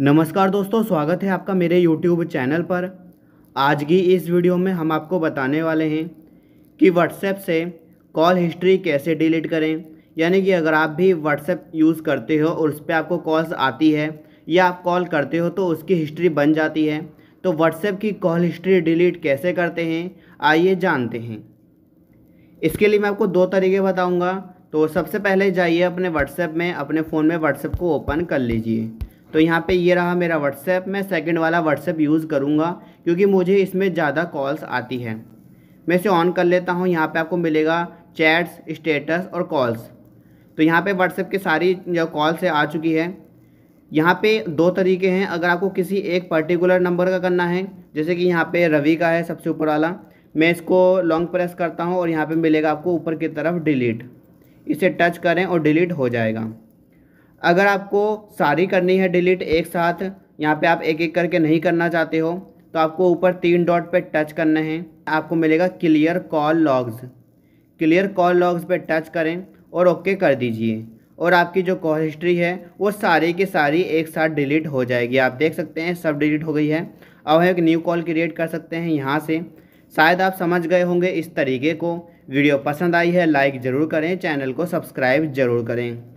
नमस्कार दोस्तों स्वागत है आपका मेरे यूट्यूब चैनल पर आज की इस वीडियो में हम आपको बताने वाले हैं कि व्हाट्सएप से कॉल हिस्ट्री कैसे डिलीट करें यानी कि अगर आप भी व्हाट्सएप यूज़ करते हो और उस पर आपको कॉल्स आती है या आप कॉल करते हो तो उसकी हिस्ट्री बन जाती है तो व्हाट्सएप की कॉल हिस्ट्री डिलीट कैसे करते हैं आइए जानते हैं इसके लिए मैं आपको दो तरीके बताऊँगा तो सबसे पहले जाइए अपने व्हाट्सएप में अपने फ़ोन में व्हाट्सएप को ओपन कर लीजिए तो यहाँ पे ये रहा मेरा व्हाट्सएप मैं सेकंड वाला व्हाट्सएप यूज़ करूँगा क्योंकि मुझे इसमें ज़्यादा कॉल्स आती हैं मैं इसे ऑन कर लेता हूँ यहाँ पे आपको मिलेगा चैट्स स्टेटस और कॉल्स तो यहाँ पे व्हाट्सएप के सारी जो कॉल्स है आ चुकी है यहाँ पे दो तरीके हैं अगर आपको किसी एक पर्टिकुलर नंबर का करना है जैसे कि यहाँ पर रवि का है सबसे ऊपर वाला मैं इसको लॉन्ग प्रेस करता हूँ और यहाँ पर मिलेगा आपको ऊपर की तरफ डिलीट इसे टच करें और डिलीट हो जाएगा अगर आपको सारी करनी है डिलीट एक साथ यहाँ पे आप एक एक करके नहीं करना चाहते हो तो आपको ऊपर तीन डॉट पे टच करना है आपको मिलेगा clear call logs clear call logs पे टच करें और ओके कर दीजिए और आपकी जो कॉल हिस्ट्री है वो सारी की सारी एक साथ डिलीट हो जाएगी आप देख सकते हैं सब डिलीट हो गई है अब हम एक न्यू कॉल क्रिएट कर सकते हैं यहाँ से शायद आप समझ गए होंगे इस तरीके को वीडियो पसंद आई है लाइक ज़रूर करें चैनल को सब्सक्राइब ज़रूर करें